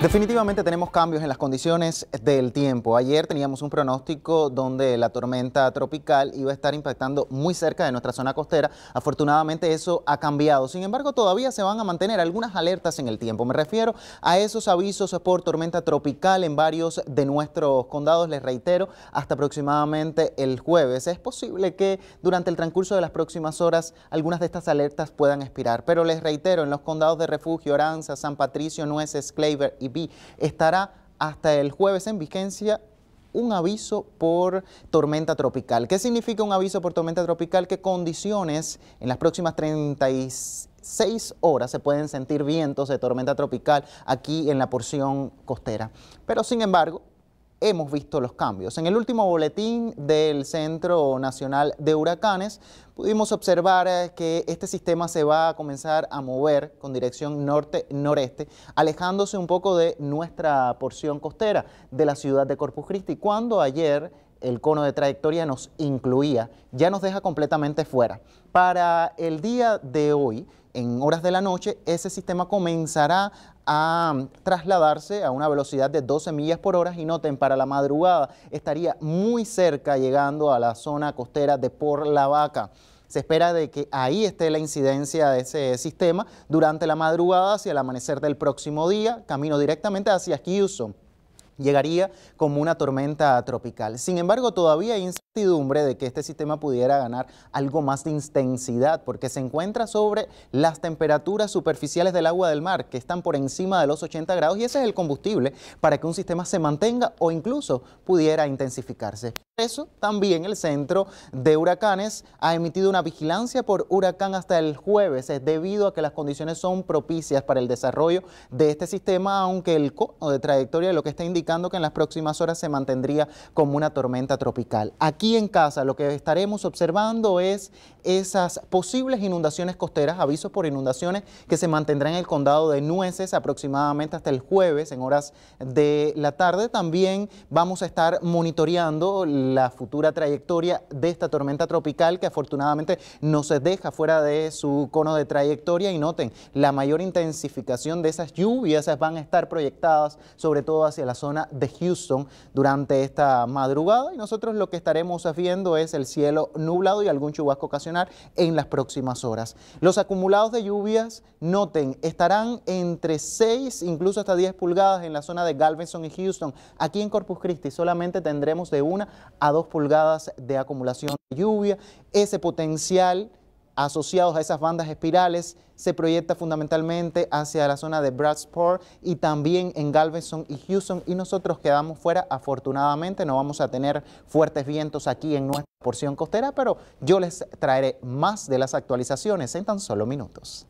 Definitivamente tenemos cambios en las condiciones del tiempo. Ayer teníamos un pronóstico donde la tormenta tropical iba a estar impactando muy cerca de nuestra zona costera. Afortunadamente eso ha cambiado. Sin embargo, todavía se van a mantener algunas alertas en el tiempo. Me refiero a esos avisos por tormenta tropical en varios de nuestros condados. Les reitero, hasta aproximadamente el jueves. Es posible que durante el transcurso de las próximas horas algunas de estas alertas puedan expirar. Pero les reitero, en los condados de refugio, Oranza, San Patricio, Nueces, Claver y Estará hasta el jueves en vigencia un aviso por tormenta tropical. ¿Qué significa un aviso por tormenta tropical? Que condiciones en las próximas 36 horas se pueden sentir vientos de tormenta tropical aquí en la porción costera. Pero sin embargo, hemos visto los cambios. En el último boletín del Centro Nacional de Huracanes pudimos observar eh, que este sistema se va a comenzar a mover con dirección norte-noreste, alejándose un poco de nuestra porción costera de la ciudad de Corpus Christi, cuando ayer el cono de trayectoria nos incluía, ya nos deja completamente fuera. Para el día de hoy, en horas de la noche, ese sistema comenzará a trasladarse a una velocidad de 12 millas por hora y noten, para la madrugada estaría muy cerca llegando a la zona costera de Por la Vaca. Se espera de que ahí esté la incidencia de ese sistema durante la madrugada hacia el amanecer del próximo día, camino directamente hacia Houston llegaría como una tormenta tropical. Sin embargo, todavía hay incertidumbre de que este sistema pudiera ganar algo más de intensidad porque se encuentra sobre las temperaturas superficiales del agua del mar que están por encima de los 80 grados y ese es el combustible para que un sistema se mantenga o incluso pudiera intensificarse. Por eso también el Centro de Huracanes ha emitido una vigilancia por huracán hasta el jueves debido a que las condiciones son propicias para el desarrollo de este sistema, aunque el cono de trayectoria de lo que está indicando que en las próximas horas se mantendría como una tormenta tropical. Aquí en casa lo que estaremos observando es esas posibles inundaciones costeras, avisos por inundaciones que se mantendrán en el condado de Nueces aproximadamente hasta el jueves en horas de la tarde. También vamos a estar monitoreando la futura trayectoria de esta tormenta tropical que afortunadamente no se deja fuera de su cono de trayectoria y noten la mayor intensificación de esas lluvias esas van a estar proyectadas sobre todo hacia la zona de Houston durante esta madrugada y nosotros lo que estaremos viendo es el cielo nublado y algún chubasco ocasional en las próximas horas. Los acumulados de lluvias, noten, estarán entre 6, incluso hasta 10 pulgadas en la zona de Galveston y Houston. Aquí en Corpus Christi solamente tendremos de 1 a 2 pulgadas de acumulación de lluvia. Ese potencial asociados a esas bandas espirales se proyecta fundamentalmente hacia la zona de Bradsport y también en Galveston y Houston y nosotros quedamos fuera afortunadamente no vamos a tener fuertes vientos aquí en nuestra porción costera pero yo les traeré más de las actualizaciones en tan solo minutos.